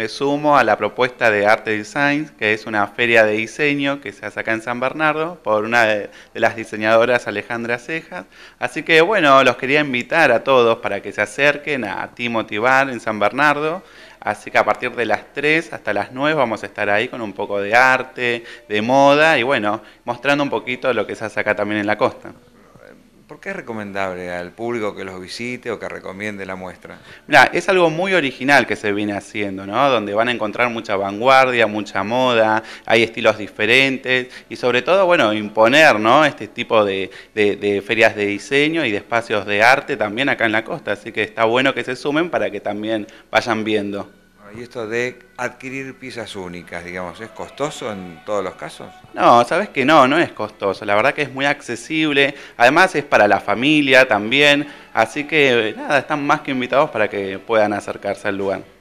me sumo a la propuesta de Arte Designs, que es una feria de diseño que se hace acá en San Bernardo por una de, las diseñadoras Alejandra Cejas. Así que bueno, los quería invitar a todos para que se acerquen a ti Motivar en San Bernardo. Así que a partir de las 3 hasta las 9 vamos a estar ahí con un poco de arte, de moda y bueno, mostrando un poquito lo que se hace acá también en la costa. ¿Por qué es recomendable al público que los visite o que recomiende la muestra? Mira, es algo muy original que se viene haciendo, ¿no? Donde van a encontrar mucha vanguardia, mucha moda, hay estilos diferentes y sobre todo, bueno, imponer, ¿no? Este tipo de, de ferias de diseño y de espacios de arte también acá en la costa. Así que está bueno que se sumen para que también vayan viendo. ¿Y esto de adquirir piezas únicas, digamos, es costoso en todos los casos? No, sabes que no, no es costoso. La verdad que es muy accesible. Además es para la familia también. Así que nada, están más que invitados para que puedan acercarse al lugar.